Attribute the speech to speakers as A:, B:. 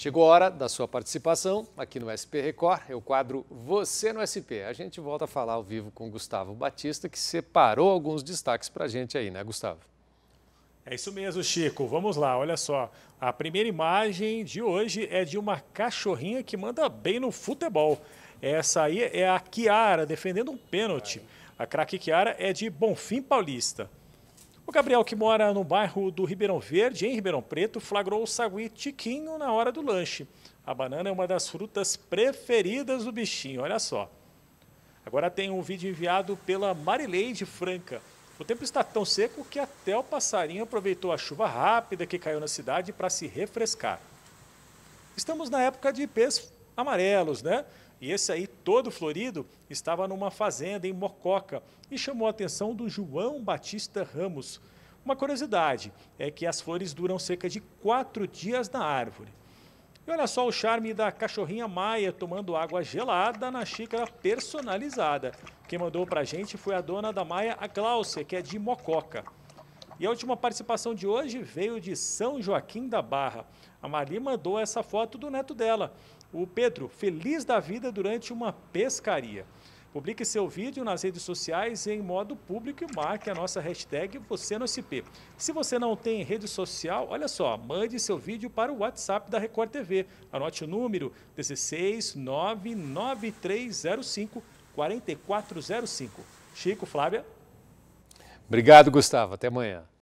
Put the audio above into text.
A: Chegou a hora da sua participação aqui no SP Record, é o quadro Você no SP. A gente volta a falar ao vivo com Gustavo Batista, que separou alguns destaques para a gente aí, né, Gustavo?
B: É isso mesmo, Chico. Vamos lá, olha só. A primeira imagem de hoje é de uma cachorrinha que manda bem no futebol. Essa aí é a Kiara defendendo um pênalti. A craque Kiara é de Bonfim Paulista. O Gabriel, que mora no bairro do Ribeirão Verde, em Ribeirão Preto, flagrou o sagui tiquinho na hora do lanche. A banana é uma das frutas preferidas do bichinho, olha só. Agora tem um vídeo enviado pela Marileide Franca. O tempo está tão seco que até o passarinho aproveitou a chuva rápida que caiu na cidade para se refrescar. Estamos na época de pes amarelos, né? E esse aí, todo florido, estava numa fazenda em Mococa e chamou a atenção do João Batista Ramos. Uma curiosidade é que as flores duram cerca de quatro dias na árvore. E olha só o charme da cachorrinha Maia tomando água gelada na xícara personalizada. Quem mandou para a gente foi a dona da Maia, a Cláudia, que é de Mococa. E a última participação de hoje veio de São Joaquim da Barra. A Mari mandou essa foto do neto dela, o Pedro, feliz da vida durante uma pescaria. Publique seu vídeo nas redes sociais em modo público e marque a nossa hashtag Você no SP. Se você não tem rede social, olha só, mande seu vídeo para o WhatsApp da Record TV. Anote o número 1699305 4405. Chico, Flávia.
A: Obrigado, Gustavo. Até amanhã.